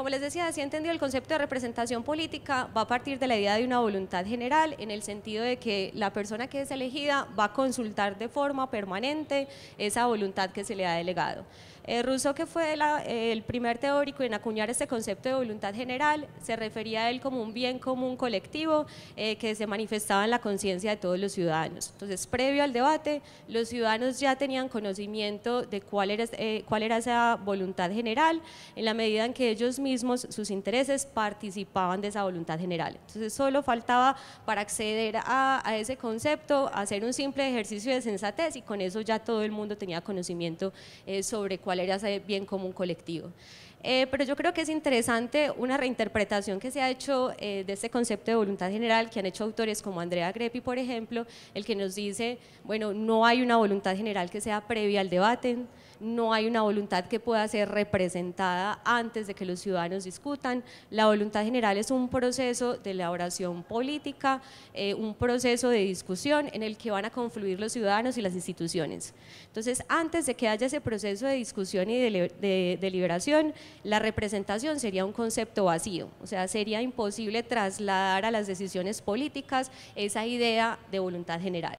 como les decía, si ha entendido el concepto de representación política, va a partir de la idea de una voluntad general, en el sentido de que la persona que es elegida va a consultar de forma permanente esa voluntad que se le ha delegado. Eh, Rousseau, que fue eh, el primer teórico en acuñar este concepto de voluntad general, se refería a él como un bien común colectivo eh, que se manifestaba en la conciencia de todos los ciudadanos. Entonces, previo al debate, los ciudadanos ya tenían conocimiento de cuál era, eh, cuál era esa voluntad general, en la medida en que ellos mismos, sus intereses, participaban de esa voluntad general. Entonces, solo faltaba para acceder a, a ese concepto hacer un simple ejercicio de sensatez y con eso ya todo el mundo tenía conocimiento sobre cuál era hace bien como un colectivo. Eh, pero yo creo que es interesante una reinterpretación que se ha hecho eh, de este concepto de voluntad general, que han hecho autores como Andrea Grepi, por ejemplo, el que nos dice, bueno, no hay una voluntad general que sea previa al debate, no hay una voluntad que pueda ser representada antes de que los ciudadanos discutan. La voluntad general es un proceso de elaboración política, eh, un proceso de discusión en el que van a confluir los ciudadanos y las instituciones. Entonces, antes de que haya ese proceso de discusión y de deliberación, la representación sería un concepto vacío, o sea, sería imposible trasladar a las decisiones políticas esa idea de voluntad general.